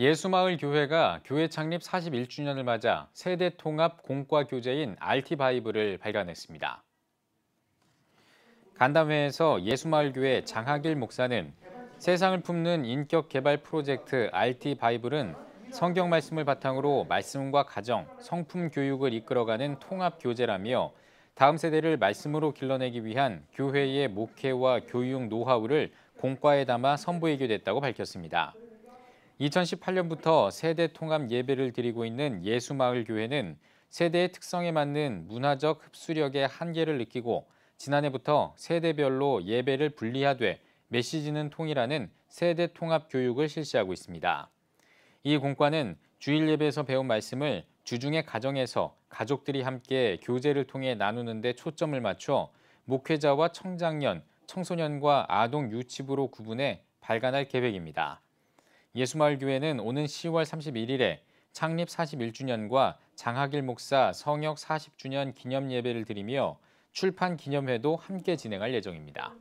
예수마을 교회가 교회 창립 41주년을 맞아 세대 통합 공과 교재인 RT 바이블을 발간했습니다. 간담회에서 예수마을 교회 장하길 목사는 세상을 품는 인격 개발 프로젝트 RT 바이블은 성경 말씀을 바탕으로 말씀과 가정, 성품 교육을 이끌어가는 통합 교재라며 다음 세대를 말씀으로 길러내기 위한 교회의 목회와 교육 노하우를 공과에 담아 선보이게 됐다고 밝혔습니다. 2018년부터 세대 통합 예배를 드리고 있는 예수마을 교회는 세대의 특성에 맞는 문화적 흡수력의 한계를 느끼고 지난해부터 세대별로 예배를 분리하되 메시지는 통일하는 세대 통합 교육을 실시하고 있습니다. 이 공과는 주일 예배에서 배운 말씀을 주중에 가정에서 가족들이 함께 교제를 통해 나누는 데 초점을 맞춰 목회자와 청장년, 청소년과 아동 유치부로 구분해 발간할 계획입니다. 예수마을교회는 오는 10월 31일에 창립 41주년과 장학일 목사 성역 40주년 기념 예배를 드리며 출판 기념회도 함께 진행할 예정입니다.